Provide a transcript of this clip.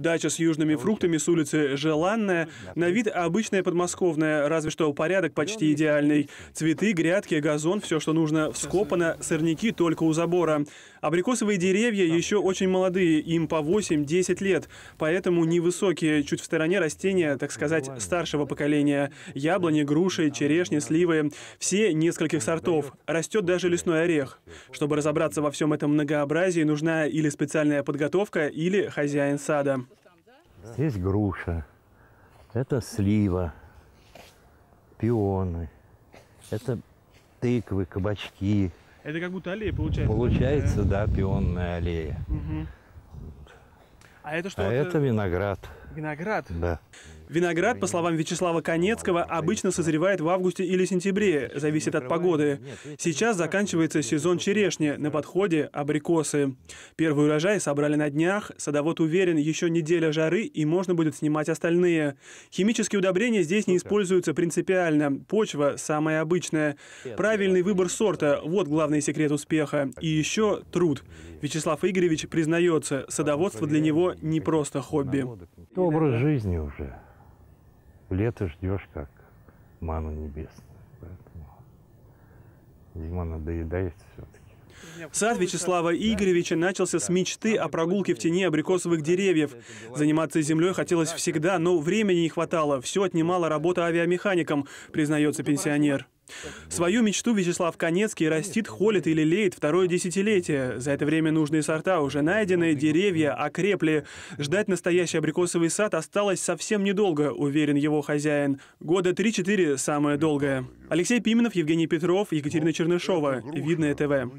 Дача с южными фруктами с улицы Желанная. На вид обычная подмосковная, разве что порядок почти идеальный. Цветы, грядки, газон, все, что нужно, вскопано, сорняки только у забора. Абрикосовые деревья еще очень молодые, им по 8-10 лет, поэтому невысокие, чуть в стороне растения, так ну, сказать, старшего поколения. Яблони, груши, черешни, сливы – все нескольких сортов. Растет даже лесной орех. Чтобы разобраться во всем этом многообразии, нужна или специальная подготовка, или хозяин сада. Здесь груша, это слива, пионы, это тыквы, кабачки, это как будто аллея получается. Получается, да, э. да пионная аллея. Угу. А это что? А это, это виноград. Виноград? Да. Виноград, по словам Вячеслава Конецкого, обычно созревает в августе или сентябре, зависит от погоды. Сейчас заканчивается сезон черешни, на подходе абрикосы. Первый урожай собрали на днях, садовод уверен, еще неделя жары и можно будет снимать остальные. Химические удобрения здесь не используются принципиально, почва самая обычная. Правильный выбор сорта – вот главный секрет успеха. И еще труд. Вячеслав Игоревич признается, садоводство для него не просто хобби. Это образ жизни уже лето ждешь как ману небесную. Поэтому зима надоедает все-таки. Сад Вячеслава Игоревича начался с мечты о прогулке в тени абрикосовых деревьев. Заниматься землей хотелось всегда, но времени не хватало. Все отнимала работа авиамехаником, признается пенсионер. Свою мечту Вячеслав Конецкий растит, холит или леет второе десятилетие. За это время нужные сорта уже найдены, деревья окрепли. Ждать настоящий абрикосовый сад осталось совсем недолго, уверен его хозяин. Года 3-4 самое долгое. Алексей Пименов, Евгений Петров, Екатерина Чернышова. Видное ТВ.